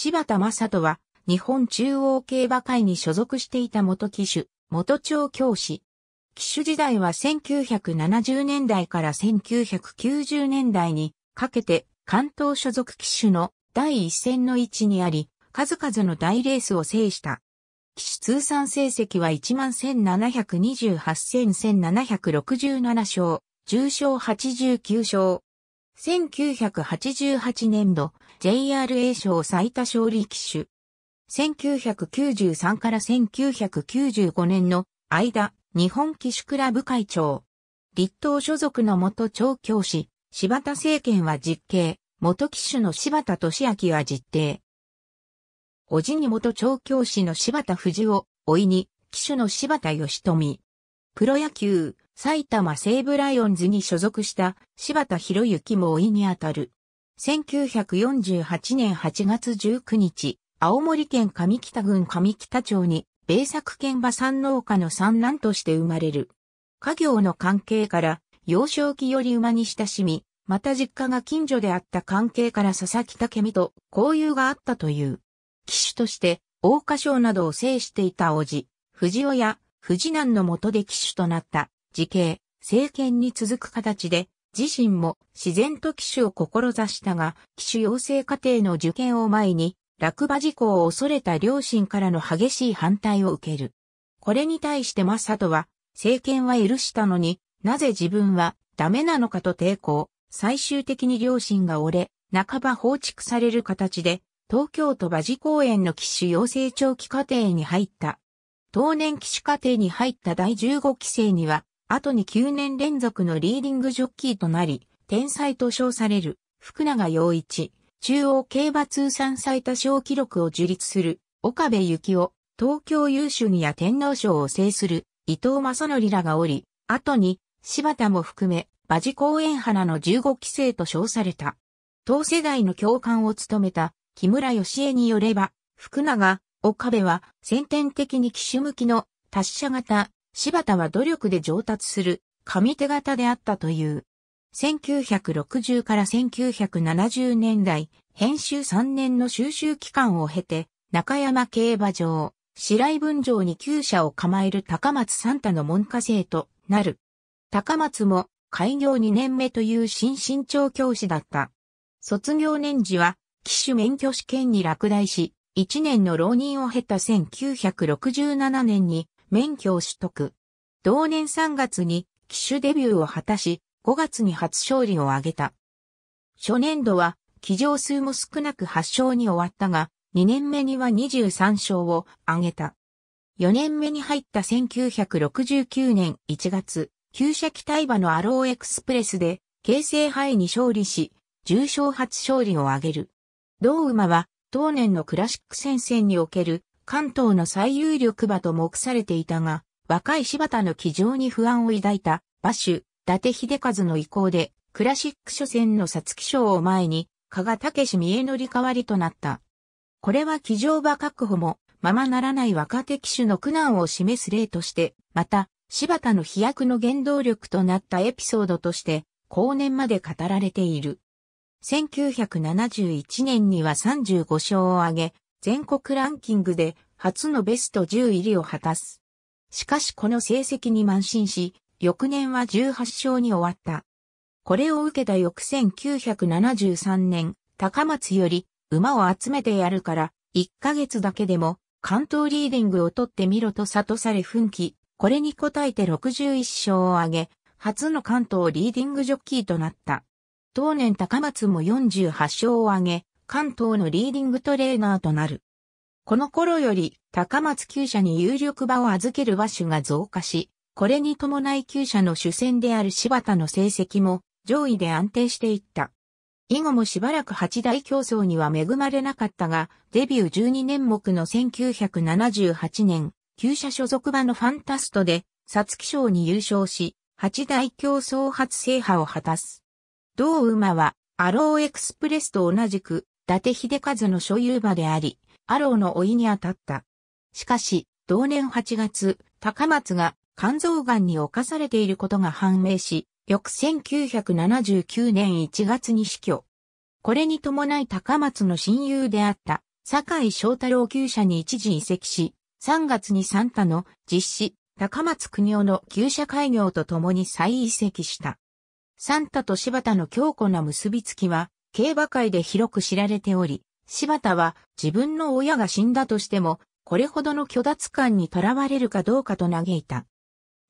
柴田正人は、日本中央競馬会に所属していた元騎手、元調教師。騎手時代は1970年代から1990年代にかけて関東所属騎手の第一線の位置にあり、数々の大レースを制した。騎手通算成績は11,728戦1767勝、重賞89勝、1988年度 JRA 賞最多勝利機種。1993から1995年の間、日本機種クラブ会長。立党所属の元調教師、柴田政権は実刑、元機種の柴田俊明は実定。おじに元調教師の柴田藤夫、おいに、機種の柴田義富。プロ野球、埼玉西武ライオンズに所属した柴田博之も老いにあたる。1948年8月19日、青森県上北郡上北町に、米作県馬産農家の三男として生まれる。家業の関係から、幼少期より馬に親しみ、また実家が近所であった関係から佐々木武美と交友があったという。騎手として、大花賞などを制していた叔父、藤尾や、藤男の下で騎手となった。時系、政権に続く形で、自身も自然と騎手を志したが、騎手養成課程の受験を前に、落馬事故を恐れた両親からの激しい反対を受ける。これに対してマサトは、政権は許したのに、なぜ自分はダメなのかと抵抗、最終的に両親が折れ、半ば放逐される形で、東京都馬事公園の騎手養成長期課程に入った。当年騎手課程に入った第15期生には、後に9年連続のリーディングジョッキーとなり、天才と称される福永陽一、中央競馬通算最多勝記録を樹立する岡部幸夫、東京優秀にや天皇賞を制する伊藤正則らがおり、後に柴田も含め馬事公園花の15期生と称された。同世代の教官を務めた木村義恵によれば、福永、岡部は先天的に騎手向きの達者型柴田は努力で上達する上手型であったという。1960から1970年代、編集3年の収集期間を経て、中山競馬場、白井分場に旧舎を構える高松三太の門下生となる。高松も開業2年目という新身長教師だった。卒業年次は、機種免許試験に落第し、1年の浪人を経た1967年に免許を取得。同年3月に機種デビューを果たし、5月に初勝利を挙げた。初年度は、騎乗数も少なく8勝に終わったが、2年目には23勝を挙げた。4年目に入った1969年1月、旧車機対馬のアローエクスプレスで、形成杯に勝利し、重賞初勝利を挙げる。同馬は、当年のクラシック戦線における関東の最有力馬と目されていたが、若い柴田の騎乗に不安を抱いた馬主、伊達秀和の意向で、クラシック初戦の皐月賞を前に、加賀武史三重乗り代わりとなった。これは騎乗馬確保も、ままならない若手騎手の苦難を示す例として、また、柴田の飛躍の原動力となったエピソードとして、後年まで語られている。1971年には35勝を挙げ、全国ランキングで初のベスト10入りを果たす。しかしこの成績に満身し、翌年は18勝に終わった。これを受けた翌1973年、高松より馬を集めてやるから、1ヶ月だけでも関東リーディングを取ってみろと悟され奮起、これに応えて61勝を挙げ、初の関東リーディングジョッキーとなった。当年高松も48勝を挙げ、関東のリーディングトレーナーとなる。この頃より高松旧社に有力場を預ける馬種が増加し、これに伴い旧社の主戦である柴田の成績も上位で安定していった。以後もしばらく八大競争には恵まれなかったが、デビュー12年目の1978年、旧社所属馬のファンタストで、皐月賞に優勝し、八大競争初制覇を果たす。同馬は、アローエクスプレスと同じく、達秀和の所有馬であり、アローの老いに当たった。しかし、同年8月、高松が肝臓癌に侵されていることが判明し、翌1979年1月に死去。これに伴い高松の親友であった坂井翔太郎厩舎に一時移籍し、3月にサンタの実施、高松国夫の厩舎開業と共に再移籍した。サンタと柴田の強固な結びつきは、競馬界で広く知られており、柴田は自分の親が死んだとしても、これほどの虚脱感にとらわれるかどうかと嘆いた。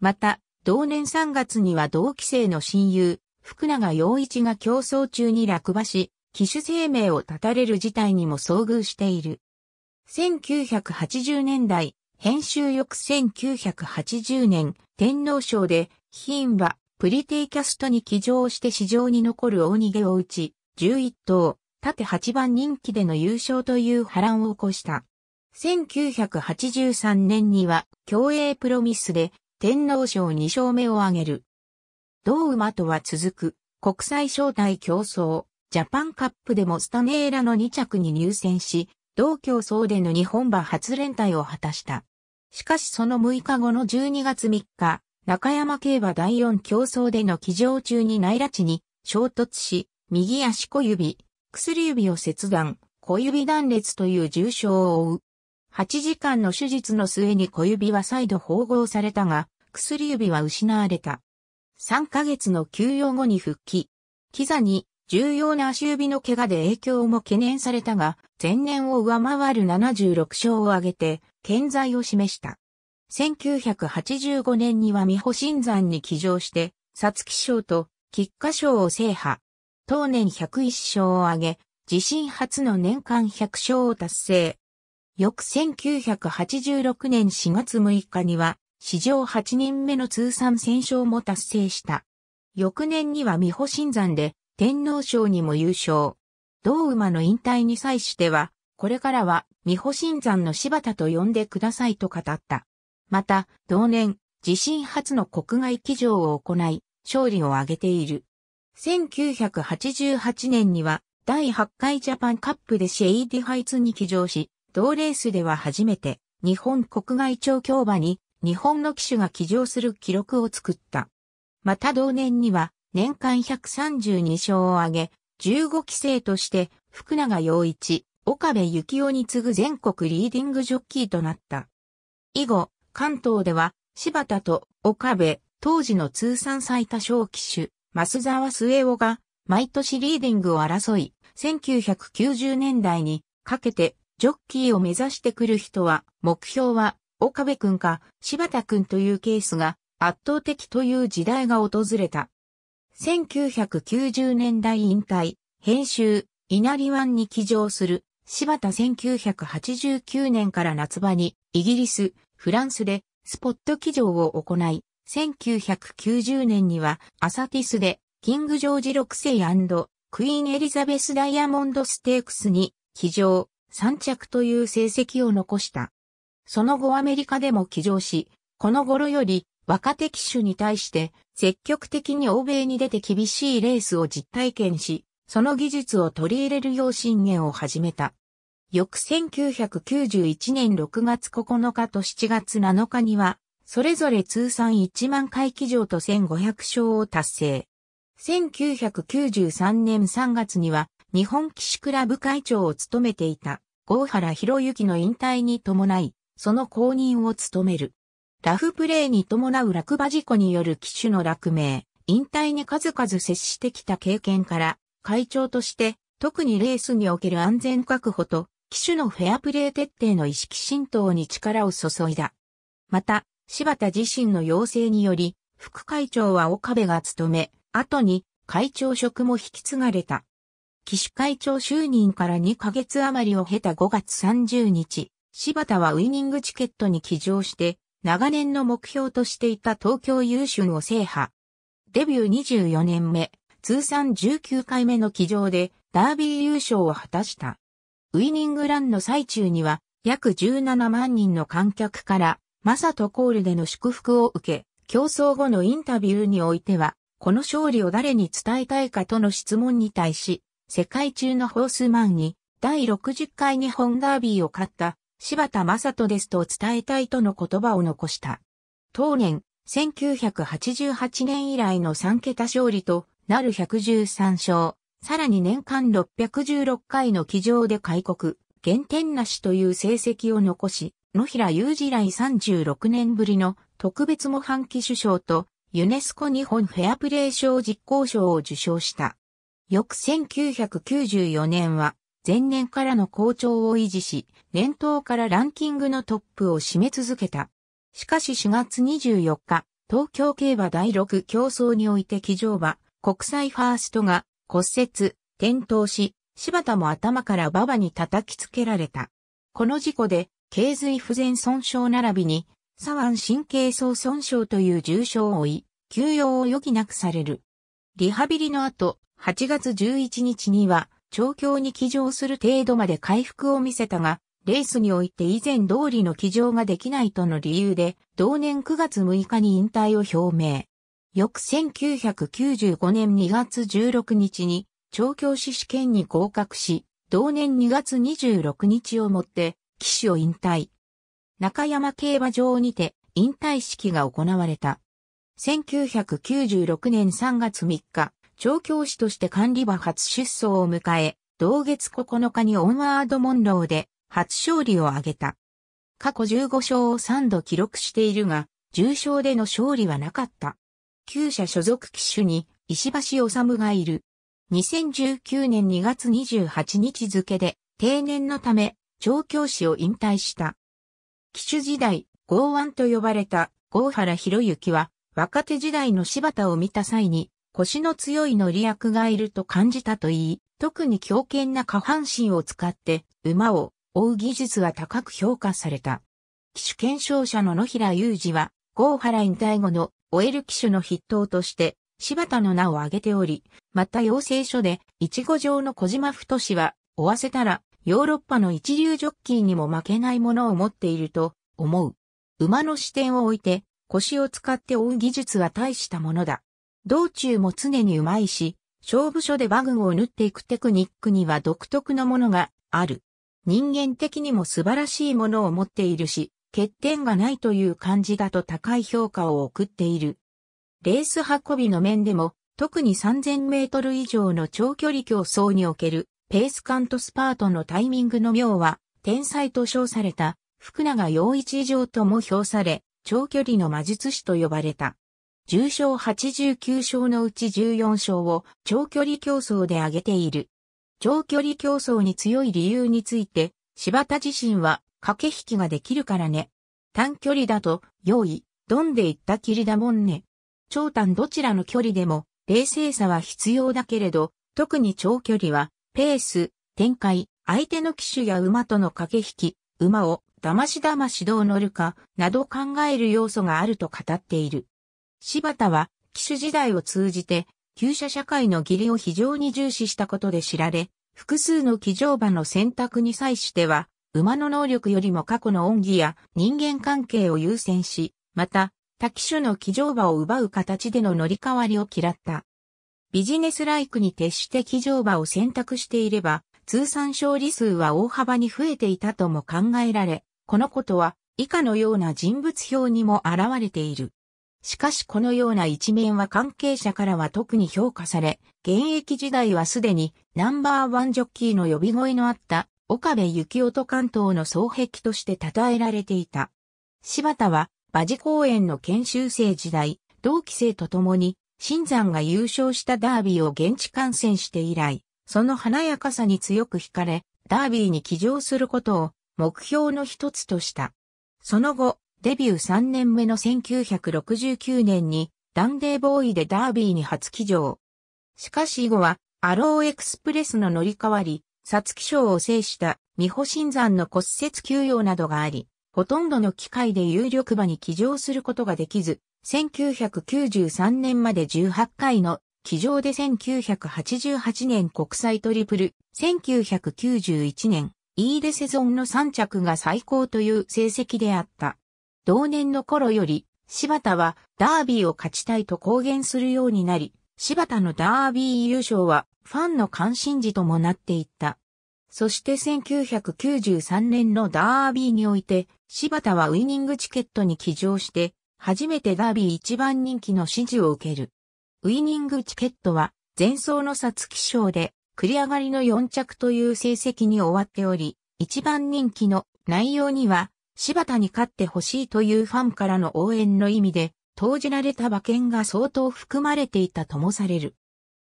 また、同年3月には同期生の親友、福永陽一が競争中に落馬し、騎手生命を絶たれる事態にも遭遇している。1980年代、編集翌1980年、天皇賞で、ヒーンは、プリティキャストに騎乗して市場に残る大逃げを打ち、11頭、縦8番人気での優勝という波乱を起こした。1983年には、競泳プロミスで、天皇賞2勝目を挙げる。同馬とは続く、国際招待競争、ジャパンカップでもスタネーラの2着に入選し、同競争での日本馬初連帯を果たした。しかしその6日後の12月3日、中山競馬第4競争での騎乗中に内拉地に衝突し、右足小指、薬指を切断、小指断裂という重傷を負う。8時間の手術の末に小指は再度縫合されたが、薬指は失われた。3ヶ月の休養後に復帰。膝に重要な足指の怪我で影響も懸念されたが、前年を上回る76勝を挙げて、健在を示した。1985年には三保新山に起乗して、皐月賞と菊花賞を制覇。当年101勝を挙げ、自身初の年間100勝を達成。翌1986年4月6日には、史上8人目の通算1000勝も達成した。翌年には美保新山で天皇賞にも優勝。同馬の引退に際しては、これからは美保新山の柴田と呼んでくださいと語った。また、同年、自身初の国外騎乗を行い、勝利を挙げている。1988年には第8回ジャパンカップでシェイディハイツに騎乗し、同レースでは初めて日本国外調教馬に日本の騎手が騎乗する記録を作った。また同年には年間132勝を挙げ、15期生として福永陽一、岡部幸雄に次ぐ全国リーディングジョッキーとなった。以後、関東では柴田と岡部、当時の通算最多勝騎手、増沢末夫が毎年リーディングを争い、1990年代にかけてジョッキーを目指してくる人は、目標は岡部君か柴田君というケースが圧倒的という時代が訪れた。1990年代引退、編集、稲荷湾に起乗する柴田1989年から夏場にイギリス、フランスでスポット起乗を行い、1990年にはアサティスでキング・ジョージ6世クイーン・エリザベス・ダイヤモンド・ステークスに騎乗3着という成績を残した。その後アメリカでも騎乗し、この頃より若手騎手に対して積極的に欧米に出て厳しいレースを実体験し、その技術を取り入れるよう信言を始めた。翌1991年6月9日と7月7日にはそれぞれ通算1万回騎乗と1500勝を達成。1993年3月には日本騎士クラブ会長を務めていた郷原博之の引退に伴い、その後任を務める。ラフプレーに伴う落馬事故による騎手の落命、引退に数々接してきた経験から、会長として特にレースにおける安全確保と、騎手のフェアプレー徹底の意識浸透に力を注いだ。また、柴田自身の要請により、副会長は岡部が務め、後に会長職も引き継がれた。騎手会長就任から2ヶ月余りを経た5月30日、柴田はウイニングチケットに騎乗して、長年の目標としていた東京優秀を制覇。デビュー24年目、通算19回目の騎乗で、ダービー優勝を果たした。ウイニングランの最中には、約17万人の観客から、マサトコールでの祝福を受け、競争後のインタビューにおいては、この勝利を誰に伝えたいかとの質問に対し、世界中のホースマンに、第60回日本ダービーを勝った、柴田正人ですと伝えたいとの言葉を残した。当年、1988年以来の3桁勝利となる113勝、さらに年間616回の騎乗で開国、減点なしという成績を残し、野平雄二来36年ぶりの特別模範機首相とユネスコ日本フェアプレー賞実行賞を受賞した。翌1994年は前年からの好調を維持し、年頭からランキングのトップを締め続けた。しかし4月24日、東京競馬第6競争において騎乗馬、国際ファーストが骨折、転倒し、柴田も頭から馬場に叩きつけられた。この事故で頸髄不全損傷並びに、左腕神経層損傷という重傷を負い、休養を余儀なくされる。リハビリの後、8月11日には、調教に起乗する程度まで回復を見せたが、レースにおいて以前通りの起乗ができないとの理由で、同年9月6日に引退を表明。翌1995年2月16日に、調教師試験に合格し、同年2月26日をもって、騎手を引退。中山競馬場にて引退式が行われた。1996年3月3日、調教師として管理馬初出走を迎え、同月9日にオンワードモンローで初勝利を挙げた。過去15勝を3度記録しているが、重賞での勝利はなかった。旧社所属騎手に石橋治がいる。2019年2月28日付で定年のため調教師を引退した。騎手時代、剛腕と呼ばれた郷原博之は、若手時代の柴田を見た際に、腰の強い乗り役がいると感じたといい、特に強健な下半身を使って馬を追う技術が高く評価された。騎手検証者の野平雄二は、郷原引退後の終える騎手の筆頭として、柴田の名を挙げており、また養成所で、一五条城の小島太は、追わせたら、ヨーロッパの一流ジョッキーにも負けないものを持っていると思う。馬の視点を置いて腰を使って追う技術は大したものだ。道中も常に上手いし、勝負所で馬群を縫っていくテクニックには独特のものがある。人間的にも素晴らしいものを持っているし、欠点がないという感じだと高い評価を送っている。レース運びの面でも、特に3000メートル以上の長距離競争におけるペース感とスパートのタイミングの妙は、天才と称された、福永陽一以上とも評され、長距離の魔術師と呼ばれた。重賞89勝のうち14勝を長距離競争で挙げている。長距離競争に強い理由について、柴田自身は駆け引きができるからね。短距離だと、用意、どんでいったきりだもんね。長短どちらの距離でも、冷静さは必要だけれど、特に長距離はペース、展開、相手の騎手や馬との駆け引き、馬を騙し騙しどう乗るか、など考える要素があると語っている。柴田は、騎手時代を通じて、旧車社会の義理を非常に重視したことで知られ、複数の騎乗馬の選択に際しては、馬の能力よりも過去の恩義や人間関係を優先し、また、他騎手の騎乗馬を奪う形での乗り換わりを嫌った。ビジネスライクに徹して騎乗馬を選択していれば、通算勝利数は大幅に増えていたとも考えられ、このことは以下のような人物表にも現れている。しかしこのような一面は関係者からは特に評価され、現役時代はすでにナンバーワンジョッキーの呼び声のあった岡部幸男と関東の双璧として称えられていた。柴田は馬事公園の研修生時代、同期生と共に新山が優勝したダービーを現地観戦して以来、その華やかさに強く惹かれ、ダービーに騎乗することを目標の一つとした。その後、デビュー3年目の1969年に、ダンデーボーイでダービーに初騎乗。しかし以後は、アローエクスプレスの乗り換わり、サツキ賞を制したミ保新山の骨折休養などがあり、ほとんどの機会で有力馬に騎乗することができず、1993年まで18回の騎乗で1988年国際トリプル、1991年、イーデセゾンの3着が最高という成績であった。同年の頃より、柴田はダービーを勝ちたいと公言するようになり、柴田のダービー優勝はファンの関心事ともなっていった。そして1993年のダービーにおいて、柴田はウイニングチケットに騎乗して、初めてダービー一番人気の支持を受ける。ウィニングチケットは、前走の皐月賞で、繰り上がりの4着という成績に終わっており、一番人気の内容には、柴田に勝ってほしいというファンからの応援の意味で、投じられた馬券が相当含まれていたともされる。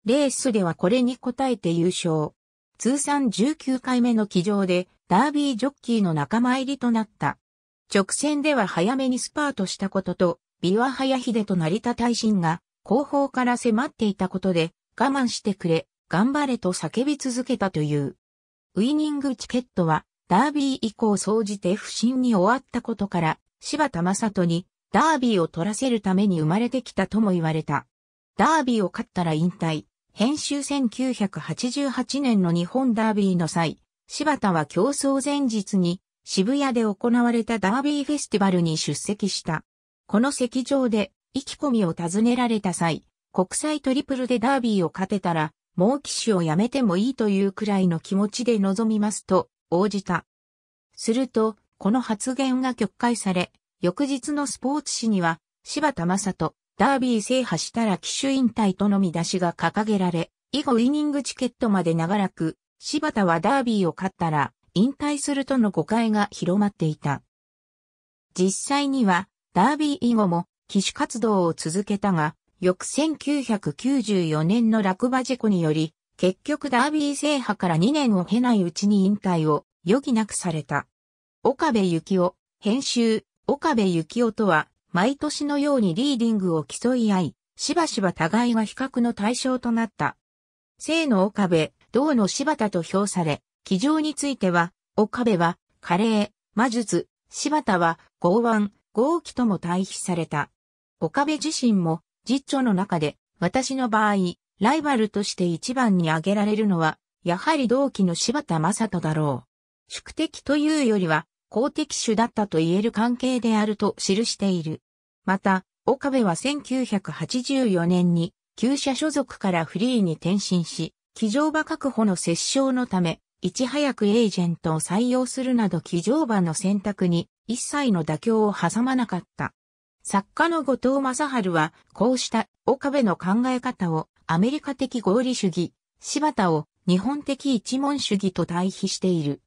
レースではこれに応えて優勝。通算19回目の騎乗で、ダービージョッキーの仲間入りとなった。直線では早めにスパートしたことと、美和早秀と成田大臣が後方から迫っていたことで、我慢してくれ、頑張れと叫び続けたという。ウィニングチケットは、ダービー以降総じて不審に終わったことから、柴田正人にダービーを取らせるために生まれてきたとも言われた。ダービーを勝ったら引退。編集1988年の日本ダービーの際、柴田は競争前日に渋谷で行われたダービーフェスティバルに出席した。この席上で、意気込みを尋ねられた際、国際トリプルでダービーを勝てたら、もう騎手をやめてもいいというくらいの気持ちで臨みますと、応じた。すると、この発言が曲解され、翌日のスポーツ紙には、柴田正人、ダービー制覇したら騎手引退との見出しが掲げられ、以後ウイニングチケットまで長らく、柴田はダービーを勝ったら、引退するとの誤解が広まっていた。実際には、ダービー以後も騎手活動を続けたが、翌1994年の落馬事故により、結局ダービー制覇から2年を経ないうちに引退を余儀なくされた。岡部幸雄、編集、岡部幸夫とは、毎年のようにリーディングを競い合い、しばしば互いが比較の対象となった。生の岡部、銅の柴田と評され、騎乗については、岡部は、華麗、魔術、柴田は、剛腕、剛気とも対比された。岡部自身も、実著の中で、私の場合、ライバルとして一番に挙げられるのは、やはり同期の柴田正人だろう。宿敵というよりは、公敵主だったと言える関係であると記している。また、岡部は1984年に、旧社所属からフリーに転身し、騎乗馬確保の折衝のため、いち早くエージェントを採用するなど騎乗馬の選択に一切の妥協を挟まなかった。作家の後藤正春は、こうした岡部の考え方をアメリカ的合理主義、柴田を日本的一門主義と対比している。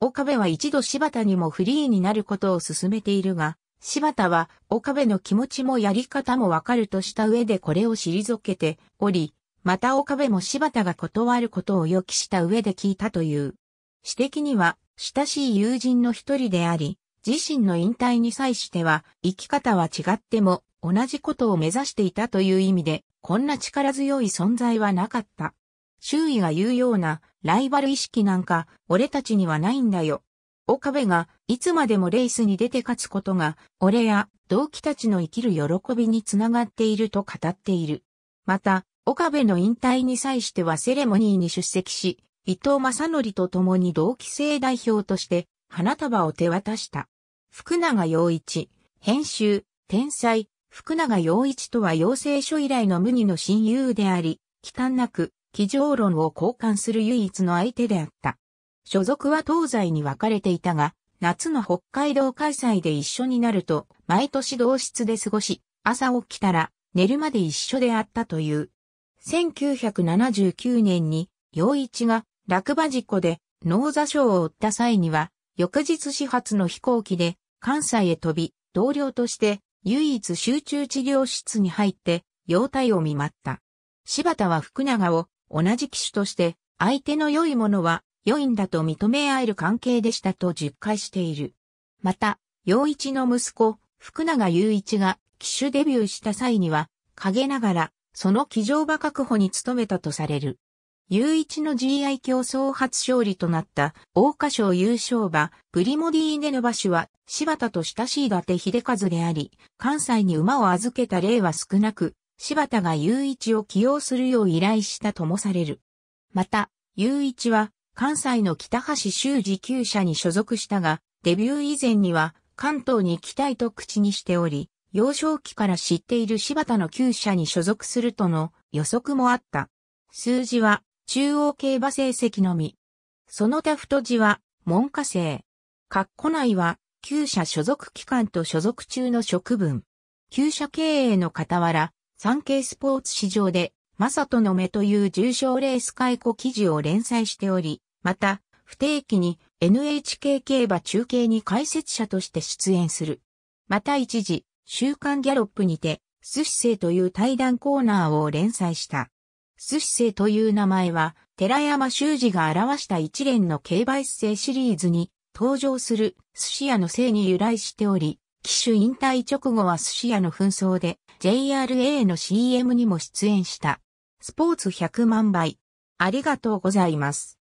岡部は一度柴田にもフリーになることを勧めているが、柴田は岡部の気持ちもやり方もわかるとした上でこれを退けており、また岡部も柴田が断ることを予期した上で聞いたという。私的には、親しい友人の一人であり、自身の引退に際しては、生き方は違っても、同じことを目指していたという意味で、こんな力強い存在はなかった。周囲が言うような、ライバル意識なんか、俺たちにはないんだよ。岡部が、いつまでもレースに出て勝つことが、俺や、同期たちの生きる喜びにつながっていると語っている。また、岡部の引退に際してはセレモニーに出席し、伊藤正則と共に同期生代表として花束を手渡した。福永陽一、編集、天才、福永陽一とは養成所以来の無二の親友であり、忌憚なく、気上論を交換する唯一の相手であった。所属は東西に分かれていたが、夏の北海道開催で一緒になると、毎年同室で過ごし、朝起きたら、寝るまで一緒であったという。1979年に、陽一が落馬事故で脳座傷を負った際には、翌日始発の飛行機で関西へ飛び、同僚として唯一集中治療室に入って、容態を見舞った。柴田は福永を同じ機種として、相手の良いものは良いんだと認め合える関係でしたと実戒している。また、陽一の息子、福永雄一が機種デビューした際には、陰ながらその騎乗馬確保に努めたとされる。雄一の GI 競争初勝利となった桜花賞優勝馬、プリモディーネの馬種は柴田と親しい伊達秀和であり、関西に馬を預けた例は少なく、柴田が雄一を起用するよう依頼したともされる。また、雄一は関西の北橋修自給社に所属したが、デビュー以前には関東に行きたいと口にしており、幼少期から知っている柴田の旧社に所属するとの予測もあった。数字は中央競馬成績のみ。その他太字は門下生。括弧内は旧社所属機関と所属中の職分。旧社経営の傍ら、産経スポーツ市場で、マサトの目という重賞レース解雇記事を連載しており、また、不定期に NHK 競馬中継に解説者として出演する。また一時、週刊ギャロップにて、寿司生という対談コーナーを連載した。寿司生という名前は、寺山修司が表した一連の競売生シリーズに登場する寿司屋の生に由来しており、騎手引退直後は寿司屋の紛争で JRA の CM にも出演した。スポーツ100万倍。ありがとうございます。